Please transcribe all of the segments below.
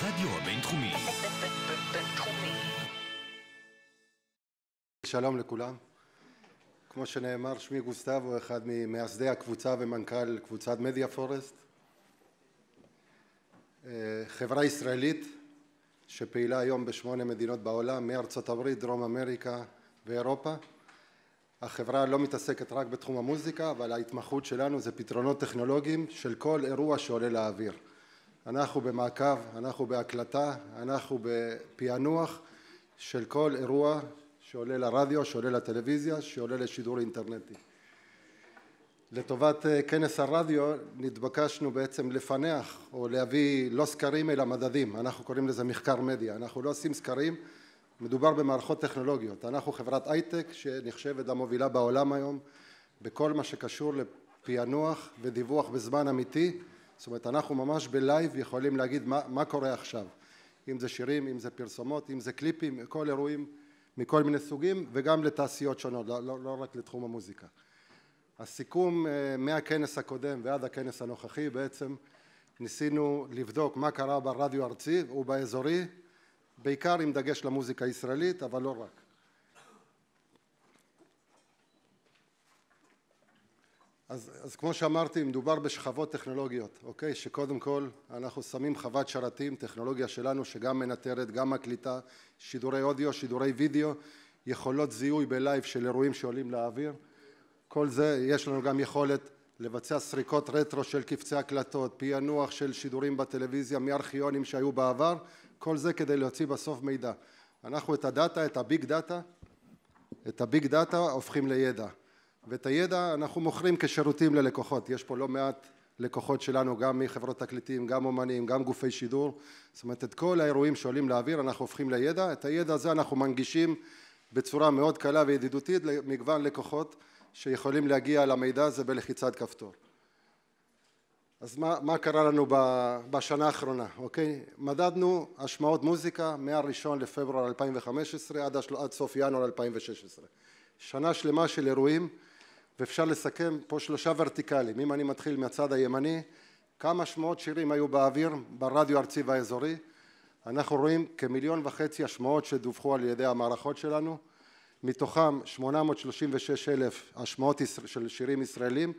הרדיו הבינתחומי. שלום לכולם. כמו שנאמר, שמי גוסטבו, אחד ממייסדי הקבוצה ומנכ"ל קבוצת מדיה פורסט. אה, חברה ישראלית שפעילה היום בשמונה מדינות בעולם, מארצות הברית, דרום אמריקה ואירופה. החברה לא מתעסקת רק בתחום המוזיקה, אבל ההתמחות שלנו זה פתרונות טכנולוגיים של כל אירוע שעולה לאוויר. אנחנו במעקב, אנחנו בהקלטה, אנחנו בפענוח של כל אירוע שעולה לרדיו, שעולה לטלוויזיה, שעולה לשידור אינטרנטי. לטובת אה, כנס הרדיו נתבקשנו בעצם לפענח או להביא לא סקרים אלא מדדים, אנחנו קוראים לזה מחקר מדיה, אנחנו לא עושים סקרים, מדובר במערכות טכנולוגיות, אנחנו חברת הייטק שנחשבת המובילה בעולם היום בכל מה שקשור לפענוח ודיווח בזמן אמיתי זאת אומרת אנחנו ממש בלייב יכולים להגיד מה, מה קורה עכשיו אם זה שירים, אם זה פרסומות, אם זה קליפים, כל אירועים מכל מיני סוגים וגם לתעשיות שונות, לא, לא, לא רק לתחום המוזיקה. הסיכום אה, מהכנס הקודם ועד הכנס הנוכחי בעצם ניסינו לבדוק מה קרה ברדיו הארצי ובאזורי בעיקר עם דגש למוזיקה הישראלית אבל לא רק אז, אז כמו שאמרתי, מדובר בשכבות טכנולוגיות, אוקיי? שקודם כל אנחנו שמים חוות שרתים, טכנולוגיה שלנו שגם מנטרת, גם מקליטה, שידורי אודיו, שידורי וידאו, יכולות זיהוי בלייב של אירועים שעולים לאוויר. כל זה, יש לנו גם יכולת לבצע סריקות רטרו של קבצי הקלטות, פענוח של שידורים בטלוויזיה מארכיונים שהיו בעבר, כל זה כדי להוציא בסוף מידע. אנחנו את הדאטה, את הביג דאטה, את הביג דאטה הופכים לידע. ואת הידע אנחנו מוכרים כשירותים ללקוחות, יש פה לא מעט לקוחות שלנו, גם מחברות תקליטים, גם אומנים, גם גופי שידור, זאת אומרת את כל האירועים שעולים לאוויר אנחנו הופכים לידע, את הידע הזה אנחנו מנגישים בצורה מאוד קלה וידידותית למגוון לקוחות שיכולים להגיע למידע הזה בלחיצת כפתור. אז מה, מה קרה לנו בשנה האחרונה, אוקיי? מדדנו השמעות מוזיקה מה-1 לפברואר 2015 עד, עד סוף ינואר 2016. שנה שלמה של אירועים ואפשר לסכם פה שלושה ורטיקלים. אם אני מתחיל מהצד הימני, כמה שמועות שירים היו באוויר ברדיו הארצי והאזורי. אנחנו רואים כמיליון וחצי השמועות שדווחו על ידי המערכות שלנו, מתוכם 836 אלף השמועות של שירים ישראלים,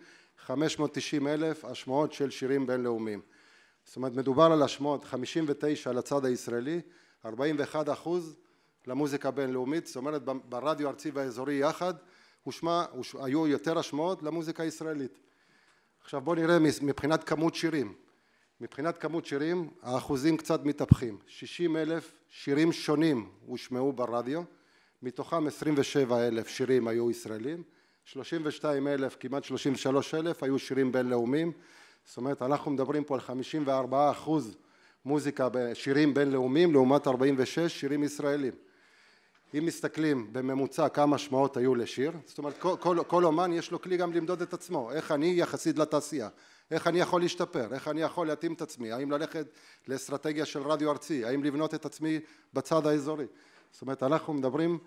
590 אלף השמועות של שירים בינלאומיים. זאת אומרת, מדובר על השמועות 59 על הצד הישראלי, 41 אחוז למוזיקה הבינלאומית, זאת אומרת ברדיו הארצי והאזורי יחד הושמע, הוש, היו יותר השמעות למוזיקה הישראלית. עכשיו בואו נראה מבחינת כמות שירים. מבחינת כמות שירים האחוזים קצת מתהפכים. 60 אלף שירים שונים הושמעו ברדיו, מתוכם 27 אלף שירים היו ישראלים, 32 אלף, כמעט 33 אלף היו שירים בינלאומיים, זאת אומרת אנחנו מדברים פה על 54 אחוז מוזיקה, שירים בינלאומיים לעומת 46 שירים ישראלים. אם מסתכלים בממוצע כמה שמעות היו לשיר, זאת אומרת כל, כל, כל אומן יש לו כלי גם למדוד את עצמו, איך אני יחסית לתעשייה, איך אני יכול להשתפר, איך אני יכול להתאים את עצמי, האם ללכת לאסטרטגיה של רדיו ארצי, האם לבנות את עצמי בצד האזורי. זאת אומרת אנחנו מדברים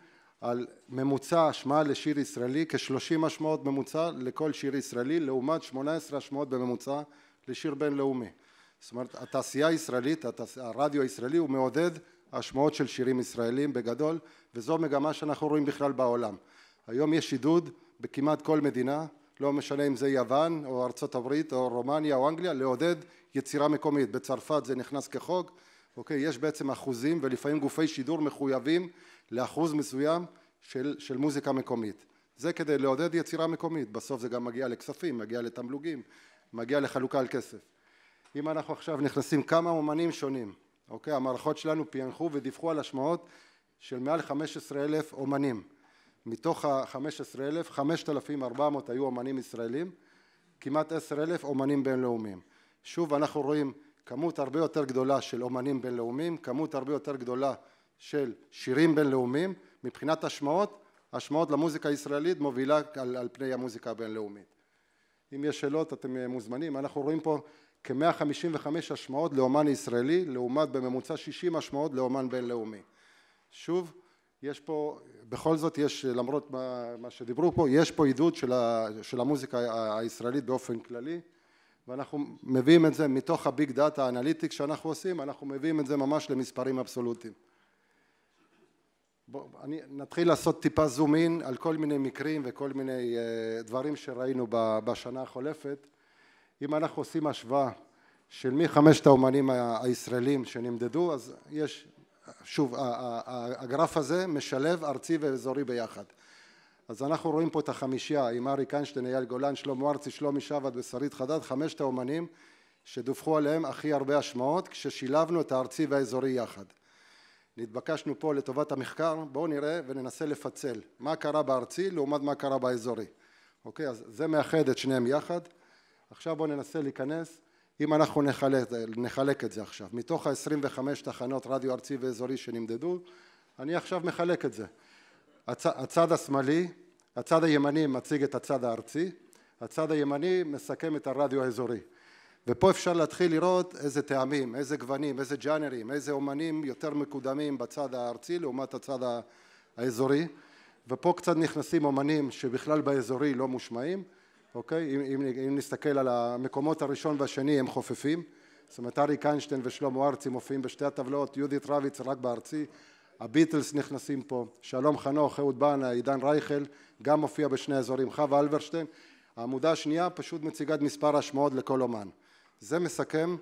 על ממוצע השמעה לשיר ישראלי, כ-30 השמעות ממוצע לכל שיר ישראלי, לעומת 18 השמעות בממוצע לשיר בינלאומי. זאת אומרת, התעשייה הישראלית, הרדיו הישראלי, הוא מעודד השמעות של שירים ישראלים בגדול, וזו מגמה שאנחנו רואים בכלל בעולם. היום יש עידוד בכמעט כל מדינה, לא משנה אם זה יוון או ארצות הברית או רומניה או אנגליה, לעודד יצירה מקומית. בצרפת זה נכנס כחוק, אוקיי, יש בעצם אחוזים ולפעמים גופי שידור מחויבים לאחוז מסוים של, של מוזיקה מקומית. זה כדי לעודד יצירה מקומית, בסוף זה גם מגיע לכספים, מגיע לתמלוגים, מגיע לחלוקה על כסף. אם אנחנו עכשיו נכנסים כמה אומנים שונים אוקיי? המערכות שלנו פענחו ודיווחו על השמעות של מעל 15 אלף אומנים. מתוך ה-15 אלף, 5,400 היו אומנים ישראלים, כמעט 10 אלף אומנים בינלאומיים. שוב אנחנו רואים כמות הרבה יותר גדולה של אומנים בינלאומיים, כמות הרבה יותר גדולה של שירים בינלאומיים, מבחינת השמעות, השמעות למוזיקה הישראלית מובילה על, על פני המוזיקה הבינלאומית. אם יש שאלות אתם מוזמנים, אנחנו רואים פה כ-155 השמעות לאומן ישראלי לעומת בממוצע 60 השמעות לאומן בינלאומי. שוב, יש פה, בכל זאת יש, למרות מה, מה שדיברו פה, יש פה עידוד של, ה, של המוזיקה הישראלית באופן כללי ואנחנו מביאים את זה מתוך הביג דאטה האנליטיק שאנחנו עושים, אנחנו מביאים את זה ממש למספרים אבסולוטיים. בוא, אני נתחיל לעשות טיפה זום אין על כל מיני מקרים וכל מיני uh, דברים שראינו ב, בשנה החולפת. אם אנחנו עושים השוואה של מי חמשת האומנים הישראלים שנמדדו, אז יש, שוב, הגרף הזה משלב ארצי ואזורי ביחד. אז אנחנו רואים פה את החמישייה עם אריק איינשטיין, אייל גולן, שלמה ארצי, שלומי שבת ושרית חדד, חמשת האומנים שדווחו עליהם הכי הרבה השמעות כששילבנו את הארצי והאזורי יחד. נתבקשנו פה לטובת המחקר, בואו נראה וננסה לפצל מה קרה בארצי לעומת מה קרה באזורי. אוקיי, אז זה מאחד את שניהם יחד. עכשיו בואו ננסה להיכנס, אם אנחנו נחלק, נחלק את זה עכשיו, מתוך ה-25 תחנות רדיו ארצי ואזורי שנמדדו, אני עכשיו מחלק את זה. הצ, הצד השמאלי, הצד הימני מציג את הצד הארצי, הצד הימני מסכם את הרדיו האזורי. ופה אפשר להתחיל לראות איזה טעמים, איזה גוונים, איזה ג'אנרים, איזה אומנים יותר מקודמים בצד הארצי לעומת הצד האזורי. ופה קצת נכנסים אומנים שבכלל באזורי לא מושמעים, אוקיי? אם, אם, אם נסתכל על המקומות הראשון והשני הם חופפים, זאת אומרת אריק איינשטיין ושלמה ארצי מופיעים בשתי הטבלאות, יהודית רביץ רק בארצי, הביטלס נכנסים פה, שלום חנוך, אהוד בנה, עידן רייכל, גם מופיע בשני האזורים, חווה אלברשטיין, העמודה השנייה פשוט מציגה את מספר ההשמעות לכל אומן. זה מסכם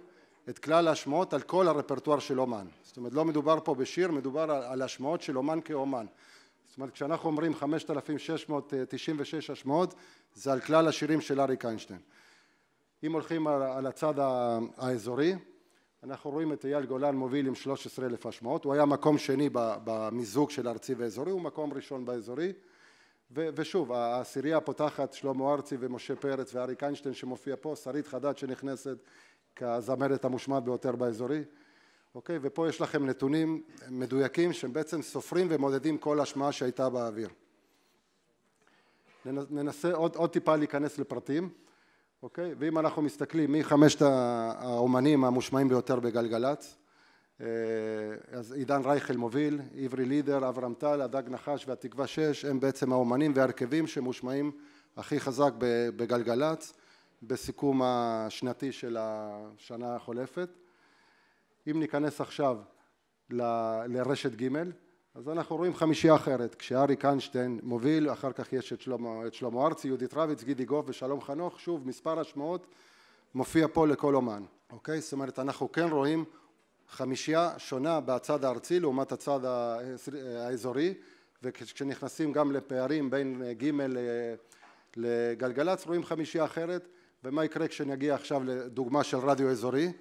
את כלל ההשמעות על כל הרפרטואר של אומן. זאת אומרת, לא מדובר פה בשיר, מדובר על, על השמעות של אומן כאומן. זאת אומרת כשאנחנו אומרים 5,696 השמעות זה על כלל השירים של אריק איינשטיין. אם הולכים על, על הצד האזורי אנחנו רואים את אייל גולן מוביל עם 13,000 השמעות, הוא היה מקום שני במיזוג של ארצי ואזורי, הוא מקום ראשון באזורי ו- ושוב, העשירייה הפותחת, שלמה ארצי ומשה פרץ ואריק איינשטיין שמופיע פה, שרית חדד שנכנסת כזמרת המושמעת ביותר באזורי, אוקיי? ופה יש לכם נתונים מדויקים שהם בעצם סופרים ומודדים כל השמעה שהייתה באוויר. ננסה עוד, עוד טיפה להיכנס לפרטים, אוקיי? ואם אנחנו מסתכלים מי חמשת האומנים המושמעים ביותר בגלגלצ, אה, אז עידן רייכל מוביל, עברי לידר, אברהם טל, הדג נחש והתקווה 6 הם בעצם האומנים וההרכבים שמושמעים הכי חזק בגלגלצ בסיכום השנתי של השנה החולפת. אם ניכנס עכשיו ל, לרשת ג' אז אנחנו רואים חמישייה אחרת, כשאריק איינשטיין מוביל, אחר כך יש את שלמה, את שלמה ארצי, יהודית רביץ, גידי גוף ושלום חנוך, שוב מספר השמעות מופיע פה לכל אומן, אוקיי? זאת אומרת אנחנו כן רואים חמישייה שונה בצד הארצי לעומת הצד האזורי וכשנכנסים גם לפערים בין ג' לגלגלצ רואים חמישייה אחרת ומה יקרה כשנגיע עכשיו לדוגמה של רדיו אזורי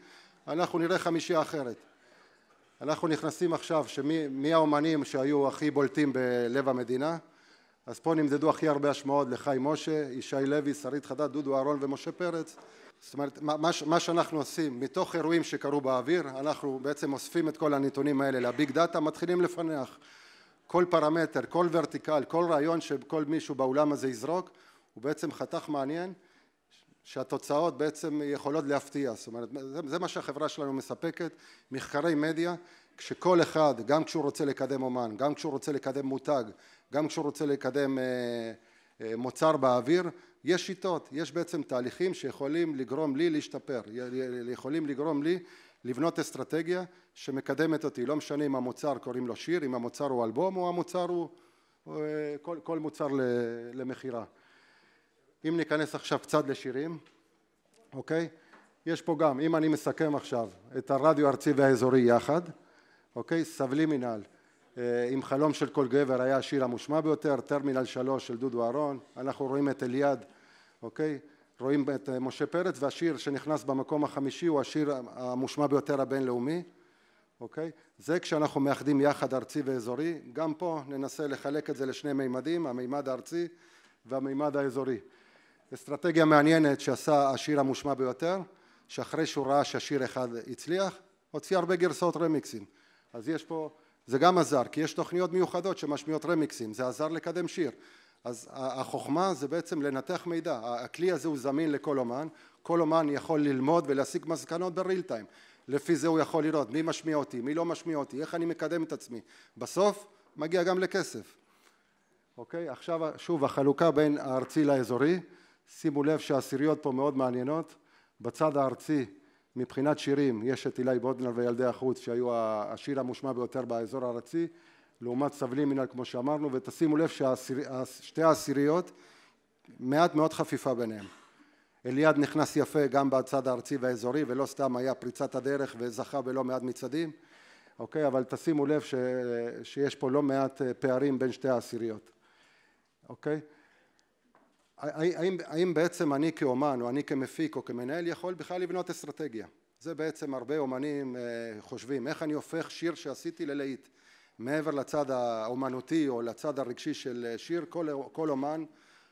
אנחנו נראה חמישייה אחרת. אנחנו נכנסים עכשיו, שמי מי האומנים שהיו הכי בולטים בלב המדינה, אז פה נמדדו הכי הרבה השמעות לחי משה, ישי לוי, שרית חדד, דודו אהרון ומשה פרץ. זאת אומרת, מה, מה שאנחנו עושים, מתוך אירועים שקרו באוויר, אנחנו בעצם אוספים את כל הנתונים האלה לביג דאטה, מתחילים לפענח. כל פרמטר, כל ורטיקל, כל רעיון שכל מישהו באולם הזה יזרוק, הוא בעצם חתך מעניין שהתוצאות בעצם יכולות להפתיע, זאת אומרת זה, זה מה שהחברה שלנו מספקת, מחקרי מדיה, כשכל אחד, גם כשהוא רוצה לקדם אומן, גם כשהוא רוצה לקדם מותג, גם כשהוא רוצה לקדם אה, אה, מוצר באוויר, יש שיטות, יש בעצם תהליכים שיכולים לגרום לי להשתפר, יכולים לגרום לי לבנות אסטרטגיה שמקדמת אותי, לא משנה אם המוצר קוראים לו שיר, אם המוצר הוא אלבום או המוצר הוא אה, כל, כל מוצר למכירה. אם ניכנס עכשיו קצת לשירים, אוקיי? יש פה גם, אם אני מסכם עכשיו את הרדיו הארצי והאזורי יחד, אוקיי? סבלי מינהל, אה, עם חלום של כל גבר היה השיר המושמע ביותר, טרמינל שלוש של דודו אהרון, אנחנו רואים את אליעד, אוקיי? רואים את אה, משה פרץ והשיר שנכנס במקום החמישי הוא השיר המושמע ביותר הבינלאומי, אוקיי? זה כשאנחנו מאחדים יחד ארצי ואזורי, גם פה ננסה לחלק את זה לשני מימדים, המימד הארצי והמימד האזורי. אסטרטגיה מעניינת שעשה השיר המושמע ביותר, שאחרי שהוא ראה שהשיר אחד הצליח, הוציא הרבה גרסאות רמיקסים. אז יש פה, זה גם עזר, כי יש תוכניות מיוחדות שמשמיעות רמיקסים, זה עזר לקדם שיר. אז החוכמה זה בעצם לנתח מידע, הכלי הזה הוא זמין לכל אומן, כל אומן יכול ללמוד ולהשיג מסקנות בריל טיים, לפי זה הוא יכול לראות מי משמיע אותי, מי לא משמיע אותי, איך אני מקדם את עצמי, בסוף מגיע גם לכסף. אוקיי, עכשיו שוב החלוקה בין הארצי לאזורי, שימו לב שהעשיריות פה מאוד מעניינות, בצד הארצי מבחינת שירים יש את אילי בודנר וילדי החוץ שהיו השיר המושמע ביותר באזור הארצי, לעומת סבלי מינהל, כמו שאמרנו, ותשימו לב ששתי העשיריות מעט מאוד חפיפה ביניהם. אליעד נכנס יפה גם בצד הארצי והאזורי ולא סתם היה פריצת הדרך וזכה בלא מעט מצעדים, אוקיי, אבל תשימו לב ש... שיש פה לא מעט אה, פערים בין שתי העשיריות, אוקיי? האם, האם בעצם אני כאומן או אני כמפיק או כמנהל יכול בכלל לבנות אסטרטגיה זה בעצם הרבה אומנים אה, חושבים איך אני הופך שיר שעשיתי ללהיט מעבר לצד האומנותי או לצד הרגשי של אה, שיר כל, כל אומן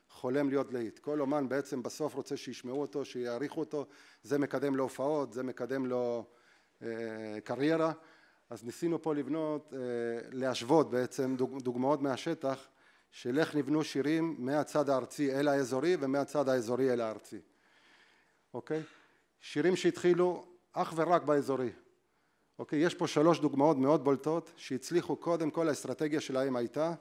חולם להיות להיט כל אומן בעצם בסוף רוצה שישמעו אותו שיעריכו אותו זה מקדם לו הופעות זה מקדם לו אה, קריירה אז ניסינו פה לבנות להשוות בעצם דוגמאות מהשטח של איך נבנו שירים מהצד הארצי אל האזורי ומהצד האזורי אל הארצי, אוקיי? שירים שהתחילו אך ורק באזורי, אוקיי? יש פה שלוש דוגמאות מאוד בולטות שהצליחו קודם כל האסטרטגיה שלהם הייתה,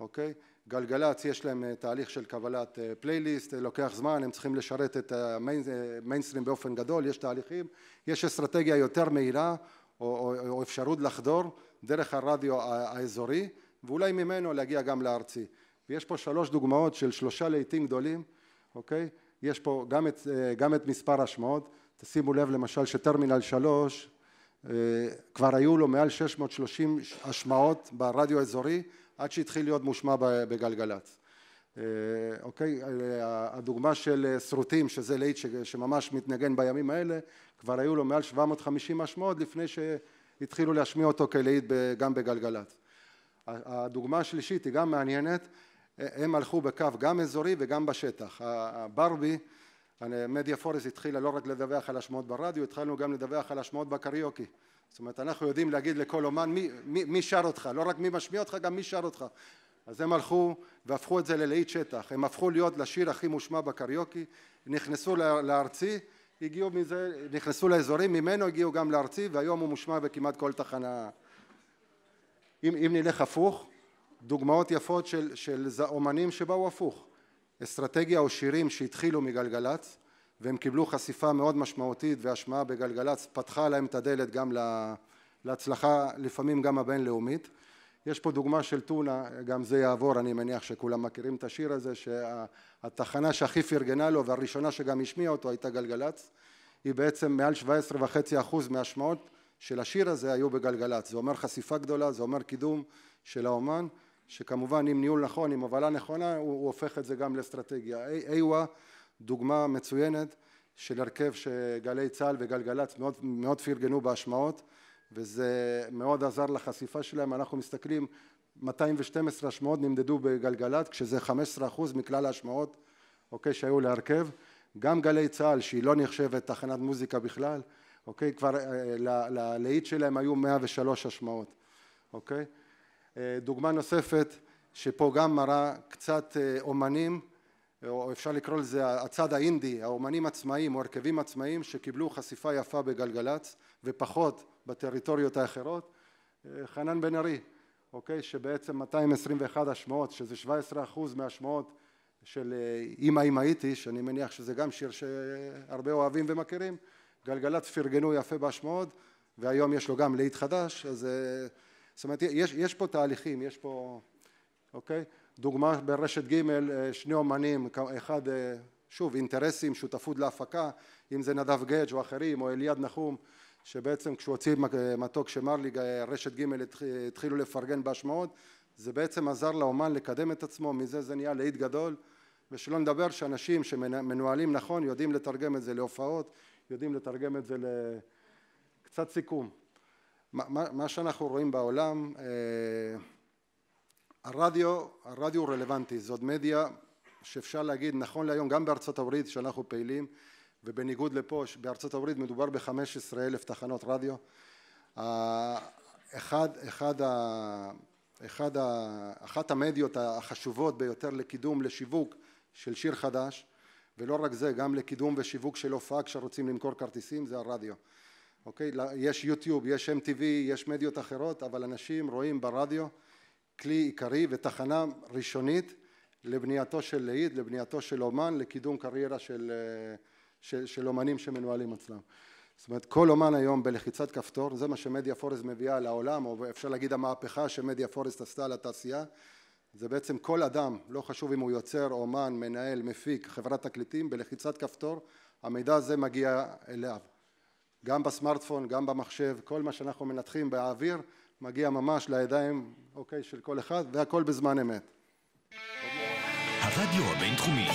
אוקיי? גלגלצ יש להם אה, תהליך של קבלת אה, פלייליסט, אה, לוקח זמן, הם צריכים לשרת את המיינסטרים באופן גדול, יש תהליכים, יש אסטרטגיה יותר מהירה או, או, או אפשרות לחדור דרך הרדיו האזורי ואולי ממנו להגיע גם לארצי. ויש פה שלוש דוגמאות של שלושה להיטים גדולים, אוקיי? יש פה גם את, אה, גם את מספר השמעות, תשימו לב למשל שטרמינל שלוש אה, כבר היו לו מעל 630 השמעות ברדיו האזורי עד שהתחיל להיות מושמע בגלגלצ. אה, אוקיי, הדוגמה של סרוטים, שזה להיט שממש מתנגן בימים האלה, כבר היו לו מעל 750 השמעות לפני שהתחילו להשמיע אותו כלהיט גם בגלגלצ. הדוגמה השלישית היא גם מעניינת, הם הלכו בקו גם אזורי וגם בשטח. הברבי, מדיה פורס התחילה לא רק לדווח על השמועות ברדיו, התחלנו גם לדווח על השמועות בקריוקי. זאת אומרת, אנחנו יודעים להגיד לכל אומן מי, מי, מי שר אותך, לא רק מי משמיע אותך, גם מי שר אותך. אז הם הלכו והפכו את זה ללהיט שטח. הם הפכו להיות לשיר הכי מושמע בקריוקי, נכנסו לארצי, הגיעו מזה, נכנסו לאזורים, ממנו הגיעו גם לארצי, והיום הוא מושמע בכמעט כל תחנה אם, אם נלך הפוך, דוגמאות יפות של, של אומנים שבאו הפוך, אסטרטגיה או שירים שהתחילו מגלגלצ והם קיבלו חשיפה מאוד משמעותית והשמעה בגלגלצ פתחה להם את הדלת גם להצלחה לפעמים גם הבינלאומית יש פה דוגמה של טונה, גם זה יעבור, אני מניח שכולם מכירים את השיר הזה, שהתחנה שהכי פרגנה לו והראשונה שגם השמיעה אותו הייתה גלגלצ, היא בעצם מעל 17.5% מהשמעות של השיר הזה היו בגלגלצ. זה אומר חשיפה גדולה, זה אומר קידום של האומן, שכמובן עם ניהול נכון, עם הובלה נכונה, הוא, הוא הופך את זה גם לאסטרטגיה. איווה, דוגמה מצוינת של הרכב שגלי צה"ל וגלגלצ מאוד, מאוד פרגנו בהשמעות, וזה מאוד עזר לחשיפה שלהם. אנחנו מסתכלים, 212 השמעות נמדדו בגלגלצ, כשזה 15% מכלל ההשמעות, אוקיי, שהיו להרכב. גם גלי צה"ל, שהיא לא נחשבת תחנת מוזיקה בכלל, אוקיי? כבר אה, ללהיט שלהם היו 103 השמעות, אוקיי? אה, דוגמה נוספת שפה גם מראה קצת אה, אומנים, או אפשר לקרוא לזה הצד האינדי, האומנים עצמאיים או הרכבים עצמאיים שקיבלו חשיפה יפה בגלגלצ ופחות בטריטוריות האחרות, חנן בן ארי, אוקיי? שבעצם 221 השמעות, שזה 17 אחוז מהשמעות של אימא אם הייתי, שאני מניח שזה גם שיר שהרבה אוהבים ומכירים, גלגלצ פרגנו יפה בהשמעות, והיום יש לו גם ליד חדש, אז אה, זאת אומרת, יש, יש פה תהליכים, יש פה, אוקיי? דוגמה ברשת ג' אה, שני אומנים, אחד, אה, שוב, אינטרסים, שותפות להפקה, אם זה נדב גאג' או אחרים, או אליעד נחום, שבעצם כשהוא הוציא מתוק שמרליג, רשת ג' התחילו לפרגן בהשמעות, זה בעצם עזר לאומן לקדם את עצמו, מזה זה נהיה ליד גדול, ושלא נדבר שאנשים שמנוהלים נכון יודעים לתרגם את זה להופעות, יודעים לתרגם את זה לקצת סיכום. מה, מה שאנחנו רואים בעולם, אה, הרדיו, הרדיו הוא רלוונטי, זאת מדיה שאפשר להגיד נכון להיום גם בארצות הברית שאנחנו פעילים ובניגוד לפה בארצות הברית מדובר ב-15 אלף תחנות רדיו אחד, אחד, ה, אחד אחת המדיות החשובות ביותר לקידום, לשיווק של שיר חדש ולא רק זה, גם לקידום ושיווק של הופעה כשרוצים למכור כרטיסים זה הרדיו. אוקיי? יש יוטיוב, יש MTV, יש מדיות אחרות, אבל אנשים רואים ברדיו כלי עיקרי ותחנה ראשונית לבנייתו של לעיד, לבנייתו של אומן, לקידום קריירה של, אה, של, של אומנים שמנוהלים אצלם. זאת אומרת, כל אומן היום בלחיצת כפתור, זה מה שמדיה פורסט מביאה לעולם, או אפשר להגיד המהפכה שמדיה פורסט עשתה לתעשייה, זה בעצם כל אדם, לא חשוב אם הוא יוצר, אומן, מנהל, מפיק, חברת תקליטים, בלחיצת כפתור המידע הזה מגיע אליו. גם בסמארטפון, גם במחשב, כל מה שאנחנו מנתחים באוויר מגיע ממש לידיים, אוקיי, של כל אחד, והכל בזמן אמת. הרדיו הבינתחומי